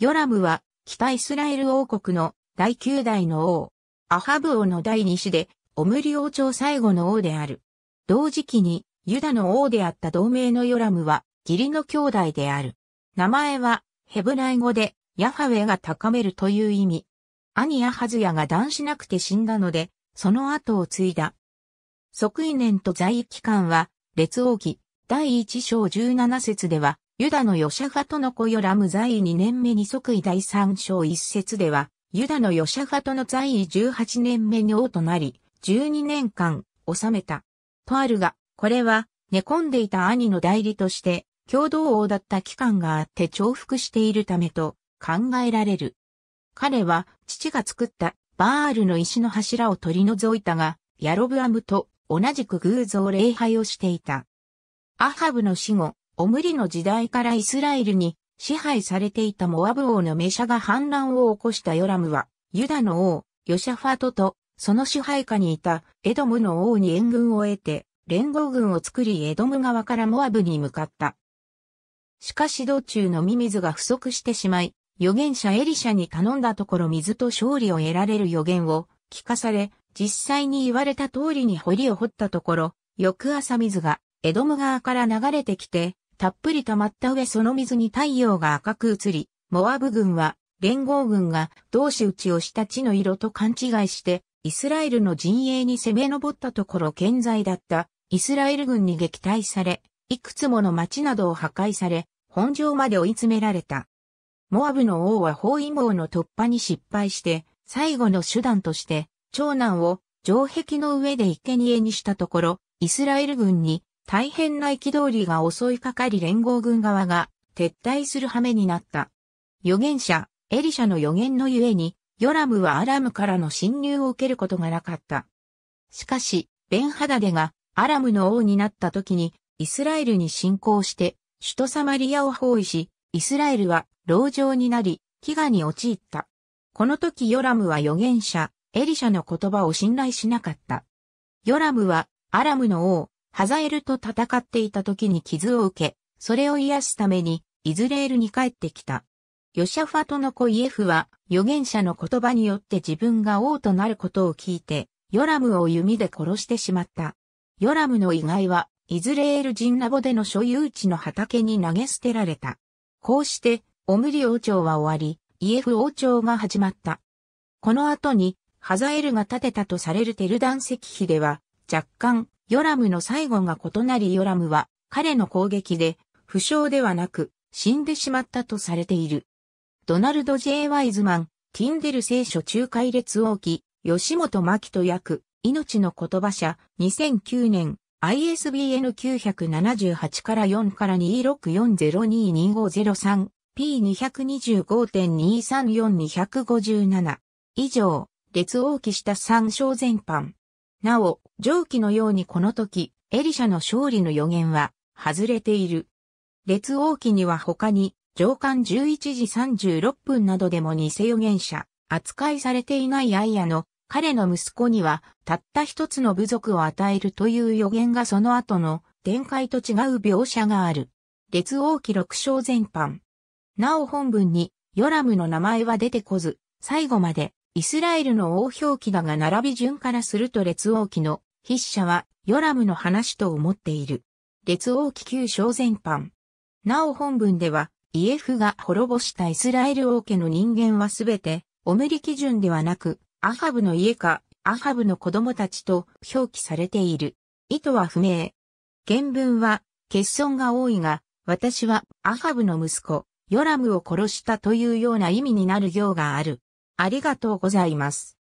ヨラムは北イスラエル王国の第9代の王、アハブ王の第2子で、オムリ王朝最後の王である。同時期にユダの王であった同盟のヨラムは義理の兄弟である。名前はヘブライ語でヤファウェが高めるという意味。兄ヤハズヤが断しなくて死んだので、その後を継いだ。即位年と在位期間は、列王記第1章17節では、ユダのヨシャファトの子よラム在位2年目に即位第3章一節では、ユダのヨシャファトの在位18年目に王となり、12年間、治めた。とあるが、これは、寝込んでいた兄の代理として、共同王だった期間があって重複しているためと考えられる。彼は、父が作ったバールの石の柱を取り除いたが、ヤロブアムと同じく偶像礼拝をしていた。アハブの死後、オムリの時代からイスラエルに支配されていたモアブ王のメシャが反乱を起こしたヨラムは、ユダの王、ヨシャファトと、その支配下にいたエドムの王に援軍を得て、連合軍を作りエドム側からモアブに向かった。しかし道中のミミズが不足してしまい、預言者エリシャに頼んだところ水と勝利を得られる予言を聞かされ、実際に言われた通りに堀を掘ったところ、翌朝水がエドム側から流れてきて、たっぷり溜まった上その水に太陽が赤く映り、モアブ軍は連合軍が同志打ちをした地の色と勘違いして、イスラエルの陣営に攻め上ったところ健在だったイスラエル軍に撃退され、いくつもの町などを破壊され、本城まで追い詰められた。モアブの王は包囲網の突破に失敗して、最後の手段として、長男を城壁の上で生贄にしたところ、イスラエル軍に大変な憤りが襲いかかり連合軍側が撤退する羽目になった。預言者、エリシャの預言のゆえに、ヨラムはアラムからの侵入を受けることがなかった。しかし、ベンハダデがアラムの王になった時に、イスラエルに侵攻して、首都サマリアを包囲し、イスラエルは牢城になり、飢餓に陥った。この時ヨラムは預言者、エリシャの言葉を信頼しなかった。ヨラムは、アラムの王、ハザエルと戦っていた時に傷を受け、それを癒すために、イズレールに帰ってきた。ヨシャファトの子イエフは、預言者の言葉によって自分が王となることを聞いて、ヨラムを弓で殺してしまった。ヨラムの遺骸は、イズレール人ラボでの所有地の畑に投げ捨てられた。こうして、オムリ王朝は終わり、イエフ王朝が始まった。この後に、ハザエルが建てたとされるテルダン石碑では、若干、ヨラムの最後が異なりヨラムは彼の攻撃で負傷ではなく死んでしまったとされている。ドナルド・ J・ ワイズマン、ティンデル聖書仲介列王記、吉本真希と訳、命の言葉者、2009年、ISBN 978から4から264022503、P225.234257。以上、列王記した参照全般。なお、上記のようにこの時、エリシャの勝利の予言は、外れている。列王記には他に、上巻11時36分などでも偽予言者、扱いされていないアイアの、彼の息子には、たった一つの部族を与えるという予言がその後の、展開と違う描写がある。列王記六章全般。なお本文に、ヨラムの名前は出てこず、最後まで、イスラエルの王表記だが並び順からすると列王記の筆者はヨラムの話と思っている。列王記旧章全般。なお本文では、イエフが滅ぼしたイスラエル王家の人間はすべて、オムリ基準ではなく、アハブの家か、アハブの子供たちと表記されている。意図は不明。原文は、欠損が多いが、私はアハブの息子、ヨラムを殺したというような意味になる行がある。ありがとうございます。